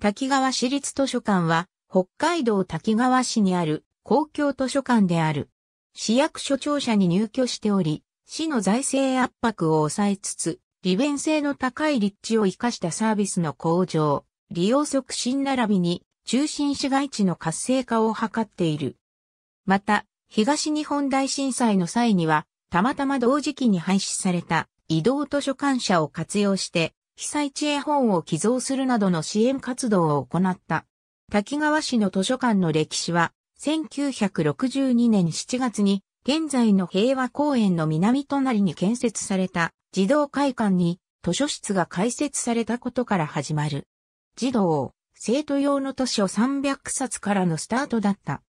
滝川市立図書館は、北海道滝川市にある公共図書館である。市役所庁舎に入居しており、市の財政圧迫を抑えつつ、利便性の高い立地を活かしたサービスの向上、利用促進並びに中心市街地の活性化を図っている。また、東日本大震災の際には、たまたま同時期に廃止された移動図書館舎を活用して被災地絵本を寄贈するなどの支援活動を行った。滝川市の図書館の歴史は、1962年7月に、現在の平和公園の南隣に建設された児童会館に図書室が開設されたことから始まる。児童、生徒用の図書300冊からのスタートだった。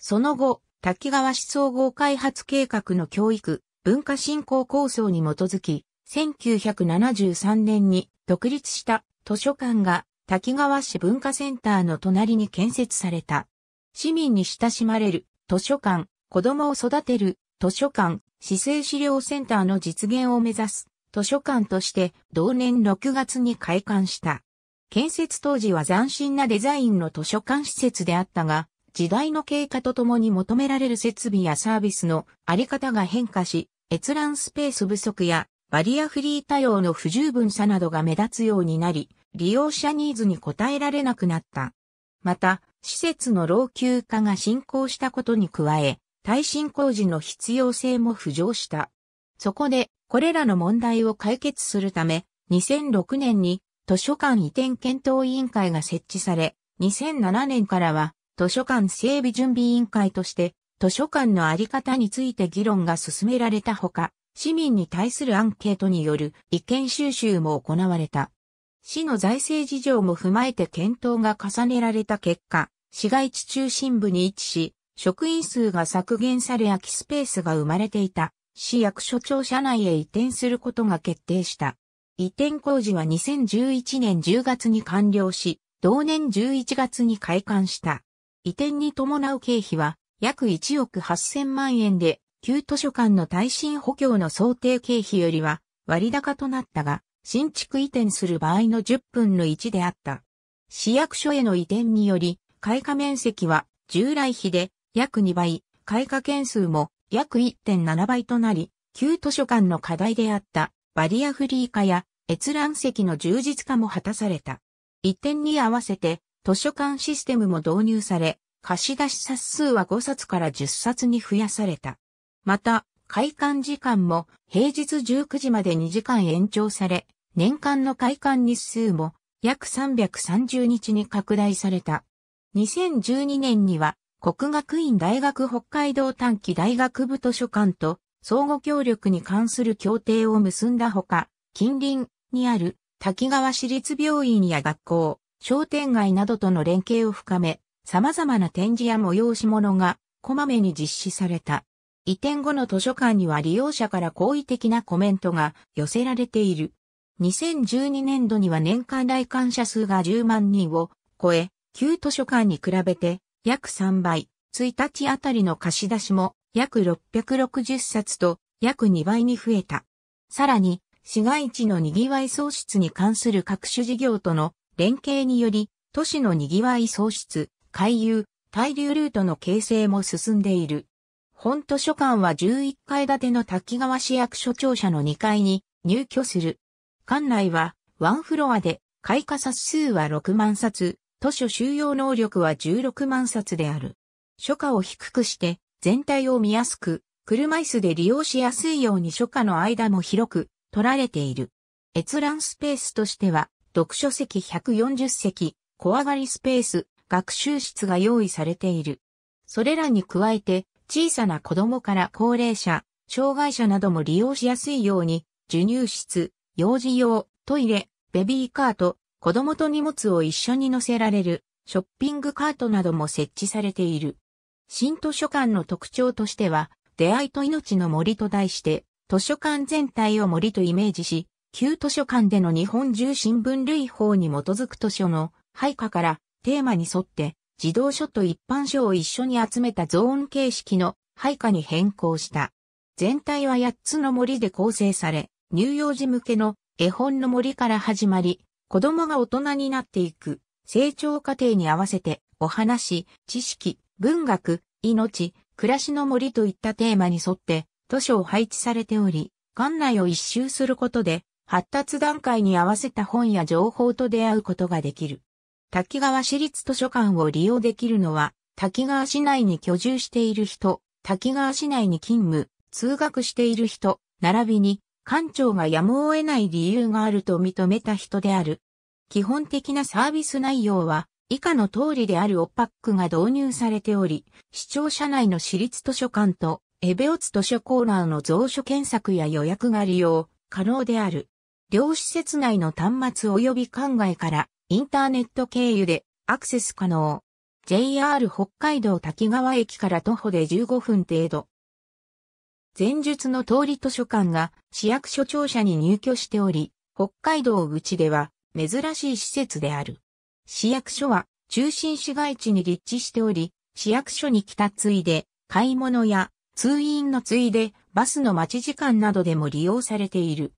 その後、滝川市総合開発計画の教育、文化振興構想に基づき、1973年に独立した図書館が滝川市文化センターの隣に建設された。市民に親しまれる図書館、子供を育てる図書館、市政資料センターの実現を目指す図書館として同年6月に開館した。建設当時は斬新なデザインの図書館施設であったが、時代の経過とともに求められる設備やサービスのあり方が変化し、閲覧スペース不足やバリアフリー対応の不十分さなどが目立つようになり、利用者ニーズに応えられなくなった。また、施設の老朽化が進行したことに加え、耐震工事の必要性も浮上した。そこで、これらの問題を解決するため、2006年に図書館移転検討委員会が設置され、2007年からは図書館整備準備委員会として図書館のあり方について議論が進められたほか、市民に対するアンケートによる意見収集も行われた。市の財政事情も踏まえて検討が重ねられた結果、市街地中心部に位置し、職員数が削減され空きスペースが生まれていた市役所庁舎内へ移転することが決定した。移転工事は2011年10月に完了し、同年11月に開館した。移転に伴う経費は約1億8000万円で旧図書館の耐震補強の想定経費よりは割高となったが、新築移転する場合の10分の1であった。市役所への移転により、開花面積は従来比で約2倍、開花件数も約1.7倍となり、旧図書館の課題であったバリアフリー化や閲覧席の充実化も果たされた。移転に合わせて図書館システムも導入され、貸し出し冊数は5冊から10冊に増やされた。また、開館時間も平日19時まで2時間延長され、年間の開館日数も約330日に拡大された。2012年には国学院大学北海道短期大学部図書館と相互協力に関する協定を結んだほか、近隣にある滝川市立病院や学校、商店街などとの連携を深め、様々な展示や催し物がこまめに実施された。移転後の図書館には利用者から好意的なコメントが寄せられている。2012年度には年間来館者数が10万人を超え、旧図書館に比べて約3倍、1日あたりの貸し出しも約660冊と約2倍に増えた。さらに、市街地の賑わい創出に関する各種事業との連携により、都市の賑わい創出、回遊、滞留ルートの形成も進んでいる。本図書館は11階建ての滝川市役所庁舎の2階に入居する。館内はワンフロアで、開花冊数は6万冊、図書収容能力は16万冊である。書架を低くして、全体を見やすく、車椅子で利用しやすいように書架の間も広く取られている。閲覧スペースとしては、読書席140席、小上がりスペース、学習室が用意されている。それらに加えて、小さな子供から高齢者、障害者なども利用しやすいように、授乳室、幼児用、トイレ、ベビーカート、子供と荷物を一緒に乗せられる、ショッピングカートなども設置されている。新図書館の特徴としては、出会いと命の森と題して、図書館全体を森とイメージし、旧図書館での日本中新聞類法に基づく図書の配下からテーマに沿って児童書と一般書を一緒に集めたゾーン形式の配下に変更した。全体は8つの森で構成され、乳幼児向けの絵本の森から始まり、子供が大人になっていく成長過程に合わせてお話、知識、文学、命、暮らしの森といったテーマに沿って図書を配置されており、館内を一周することで発達段階に合わせた本や情報と出会うことができる。滝川市立図書館を利用できるのは、滝川市内に居住している人、滝川市内に勤務、通学している人、並びに、館長がやむを得ない理由があると認めた人である。基本的なサービス内容は、以下の通りであるオパックが導入されており、市庁舎内の市立図書館と、エベオツ図書コーナーの蔵書検索や予約が利用可能である。両施設内の端末及び館外からインターネット経由でアクセス可能。JR 北海道滝川駅から徒歩で15分程度。前述の通り図書館が市役所庁舎に入居しており、北海道口では珍しい施設である。市役所は中心市街地に立地しており、市役所に来たついで、買い物や通院のついで、バスの待ち時間などでも利用されている。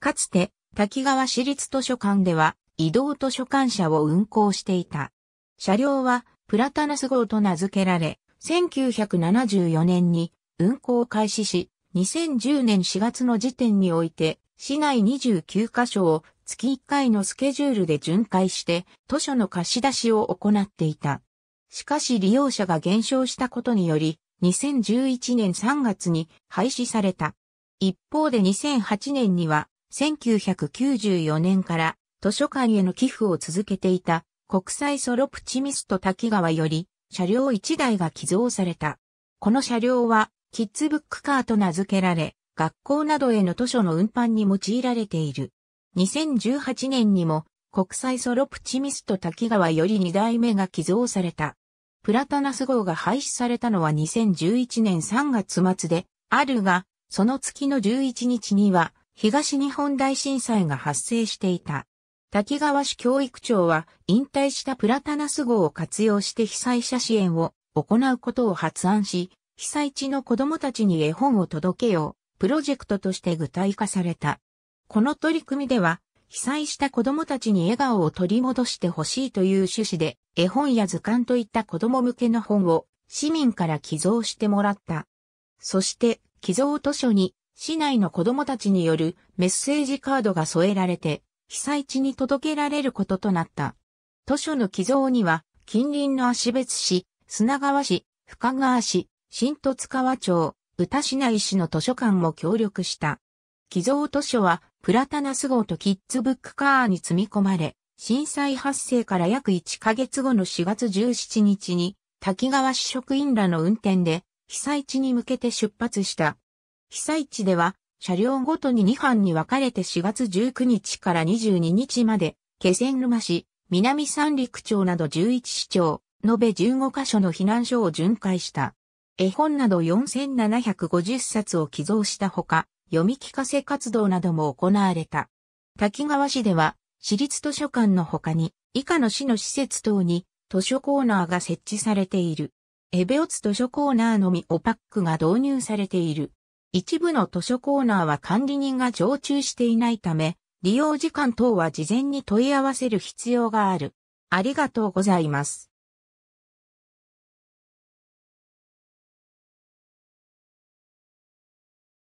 かつて、滝川市立図書館では、移動図書館車を運行していた。車両はプラタナス号と名付けられ、1974年に運行開始し、2010年4月の時点において、市内29カ所を月1回のスケジュールで巡回して、図書の貸し出しを行っていた。しかし利用者が減少したことにより、2011年3月に廃止された。一方で2008年には、1994年から図書館への寄付を続けていた国際ソロプチミスト滝川より車両1台が寄贈された。この車両はキッズブックカーと名付けられ、学校などへの図書の運搬に用いられている。2018年にも国際ソロプチミスト滝川より2代目が寄贈された。プラタナス号が廃止されたのは2011年3月末であるが、その月の11日には東日本大震災が発生していた。滝川市教育長は引退したプラタナス号を活用して被災者支援を行うことを発案し、被災地の子供たちに絵本を届けよう、プロジェクトとして具体化された。この取り組みでは、被災した子供たちに笑顔を取り戻してほしいという趣旨で、絵本や図鑑といった子供向けの本を市民から寄贈してもらった。そして、寄贈図書に市内の子供たちによるメッセージカードが添えられて、被災地に届けられることとなった。図書の寄贈には、近隣の足別市、砂川市、深川市、新十津川町、宇市内市の図書館も協力した。寄贈図書は、プラタナス号とキッズブックカーに積み込まれ、震災発生から約1ヶ月後の4月17日に、滝川市職員らの運転で、被災地に向けて出発した。被災地では、車両ごとに2班に分かれて4月19日から22日まで、気仙沼市、南三陸町など11市町、延べ15カ所の避難所を巡回した。絵本など4750冊を寄贈したほか、読み聞かせ活動なども行われた。滝川市では、市立図書館の他に、以下の市の施設等に、図書コーナーが設置されている。エベオツ図書コーナーのみオパックが導入されている。一部の図書コーナーは管理人が常駐していないため、利用時間等は事前に問い合わせる必要がある。ありがとうございます。